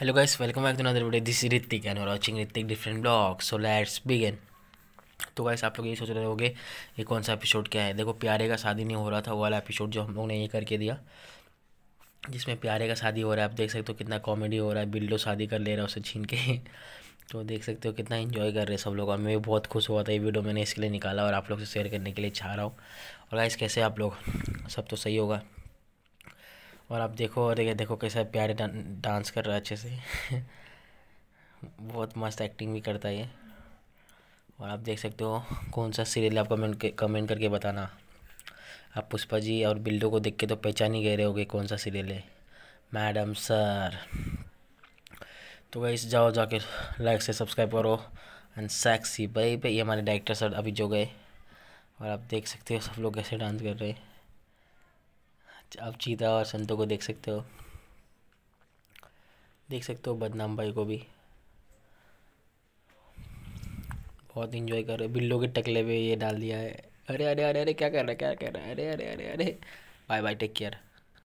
hello guys welcome back to another video this is ritik and we're watching ritik different blog so let's तो guys आप लोग ये सोच रहे होंगे ये कौन सा एपिसोड क्या है देखो प्यारे का शादी नहीं हो रहा था वो वाला एपिसोड जो हम लोग ने ये करके दिया जिसमें प्यारे का शादी हो रहा है आप देख सकते हो कितना कॉमेडी हो रहा है बिल्डो शादी कर ले रहा है उसे छीन के तो देख सकते हो कितना इन्जॉय कर रहे हैं सब लोग और मैं भी बहुत खुश हुआ था ये वीडियो मैंने इसके लिए निकाला और आप लोग से शेयर करने के लिए चाह रहा हूँ और गाइस कैसे आप लोग सब तो सही होगा और आप देखो और ये देखो कैसा प्यारे डांस कर रहा है अच्छे से बहुत मस्त एक्टिंग भी करता है ये और आप देख सकते हो कौन सा सीरियल आप कमेंट कमेंट करके बताना आप पुष्पा जी और बिल्डो को देख के तो पहचान ही गए रहे होगे कौन सा सीरियल है मैडम सर तो वैसे जाओ जाके लाइक से सब्सक्राइब करो एंड सैक्सी भाई भाई ये हमारे डायरेक्टर सर अभी जो गए और आप देख सकते हो सब लोग कैसे डांस कर रहे हैं आप चीता और संतों को देख सकते हो देख सकते हो बदनाम भाई को भी बहुत इंजॉय कर रहे बिल्लो के टकले पे ये डाल दिया है अरे अरे अरे अरे क्या कर रहा है क्या कर रहा है अरे अरे अरे अरे बाय बाय टेक केयर